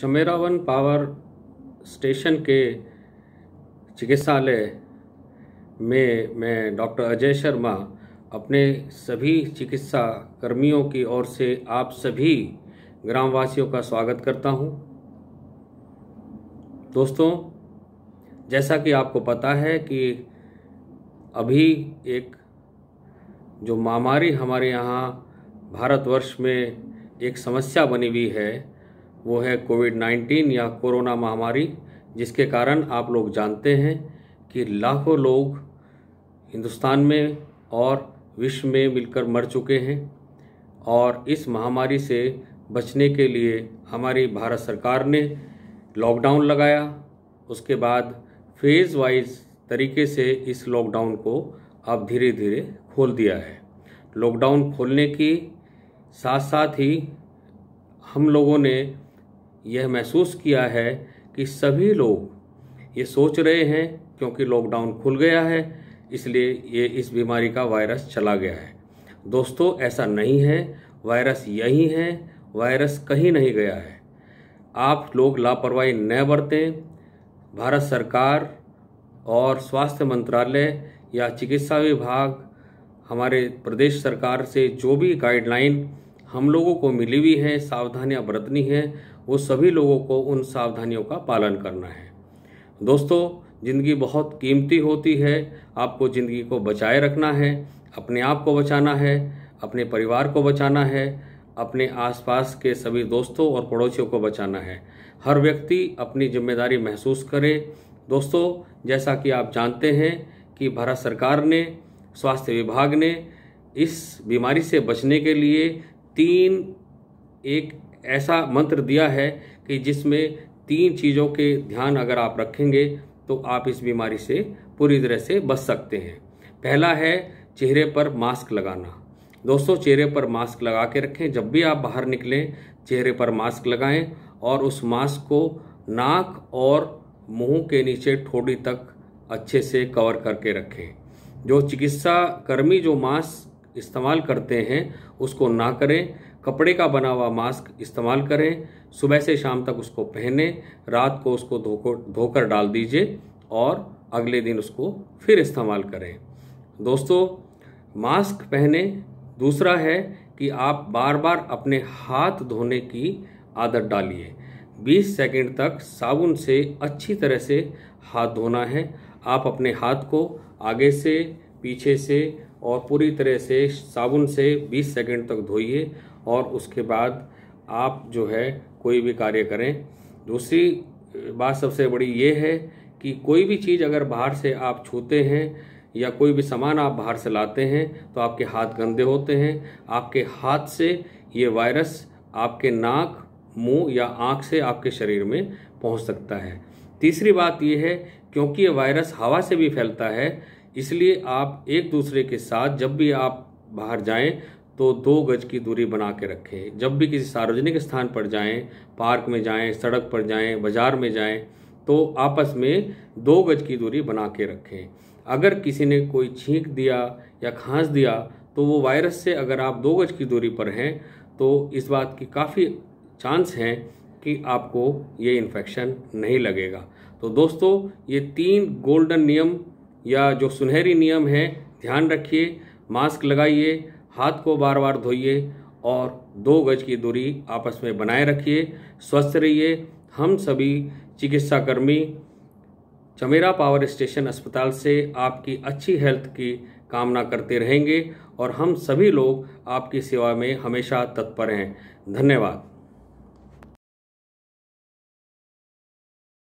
चमेरावन power station के चिकित्सालय में मैं डॉक्टर अजय शर्मा अपने सभी चिकित्सा कर्मियों की ओर से आप सभी ग्रामवासियों का स्वागत करता हूं। दोस्तों जैसा कि आपको पता है कि अभी एक जो महामारी हमारे यहाँ भारतवर्ष में एक समस्या बनी हुई है वो है कोविड नाइन्टीन या कोरोना महामारी जिसके कारण आप लोग जानते हैं कि लाखों लोग हिंदुस्तान में और विश्व में मिलकर मर चुके हैं और इस महामारी से बचने के लिए हमारी भारत सरकार ने लॉकडाउन लगाया उसके बाद फेज़ वाइज तरीके से इस लॉकडाउन को अब धीरे धीरे खोल दिया है लॉकडाउन खोलने की साथ साथ ही हम लोगों ने यह महसूस किया है कि सभी लोग ये सोच रहे हैं क्योंकि लॉकडाउन खुल गया है इसलिए ये इस बीमारी का वायरस चला गया है दोस्तों ऐसा नहीं है वायरस यही है वायरस कहीं नहीं गया है आप लोग लापरवाही न बरतें भारत सरकार और स्वास्थ्य मंत्रालय या चिकित्सा विभाग हमारे प्रदेश सरकार से जो भी गाइडलाइन हम लोगों को मिली हुई हैं सावधानियाँ बरतनी हैं वो सभी लोगों को उन सावधानियों का पालन करना है दोस्तों ज़िंदगी बहुत कीमती होती है आपको ज़िंदगी को बचाए रखना है अपने आप को बचाना है अपने परिवार को बचाना है अपने आसपास के सभी दोस्तों और पड़ोसियों को बचाना है हर व्यक्ति अपनी जिम्मेदारी महसूस करे दोस्तों जैसा कि आप जानते हैं कि भारत सरकार ने स्वास्थ्य विभाग ने इस बीमारी से बचने के लिए तीन एक ऐसा मंत्र दिया है कि जिसमें तीन चीज़ों के ध्यान अगर आप रखेंगे तो आप इस बीमारी से पूरी तरह से बच सकते हैं पहला है चेहरे पर मास्क लगाना दोस्तों चेहरे पर मास्क लगा के रखें जब भी आप बाहर निकलें चेहरे पर मास्क लगाएं और उस मास्क को नाक और मुंह के नीचे ठोड़ी तक अच्छे से कवर करके रखें जो चिकित्सा कर्मी जो मास्क इस्तेमाल करते हैं उसको ना करें कपड़े का बना हुआ मास्क इस्तेमाल करें सुबह से शाम तक उसको पहने रात को उसको धोको धोकर डाल दीजिए और अगले दिन उसको फिर इस्तेमाल करें दोस्तों मास्क पहने दूसरा है कि आप बार बार अपने हाथ धोने की आदत डालिए 20 सेकंड तक साबुन से अच्छी तरह से हाथ धोना है आप अपने हाथ को आगे से पीछे से और पूरी तरह से साबुन से 20 सेकंड तक धोइए और उसके बाद आप जो है कोई भी कार्य करें दूसरी बात सबसे बड़ी ये है कि कोई भी चीज़ अगर बाहर से आप छूते हैं या कोई भी सामान आप बाहर से लाते हैं तो आपके हाथ गंदे होते हैं आपके हाथ से ये वायरस आपके नाक मुंह या आंख से आपके शरीर में पहुंच सकता है तीसरी बात यह है क्योंकि ये वायरस हवा से भी फैलता है इसलिए आप एक दूसरे के साथ जब भी आप बाहर जाएं तो दो गज की दूरी बना के रखें जब भी किसी सार्वजनिक स्थान पर जाएं पार्क में जाएं सड़क पर जाएं बाज़ार में जाएं तो आपस में दो गज की दूरी बना के रखें अगर किसी ने कोई छींक दिया या खांस दिया तो वो वायरस से अगर आप दो गज की दूरी पर हैं तो इस बात की काफ़ी चांस हैं कि आपको ये इन्फेक्शन नहीं लगेगा तो दोस्तों ये तीन गोल्डन नियम या जो सुनहरी नियम है ध्यान रखिए मास्क लगाइए हाथ को बार बार धोइए और दो गज की दूरी आपस में बनाए रखिए स्वस्थ रहिए हम सभी चिकित्साकर्मी चमेरा पावर स्टेशन अस्पताल से आपकी अच्छी हेल्थ की कामना करते रहेंगे और हम सभी लोग आपकी सेवा में हमेशा तत्पर हैं धन्यवाद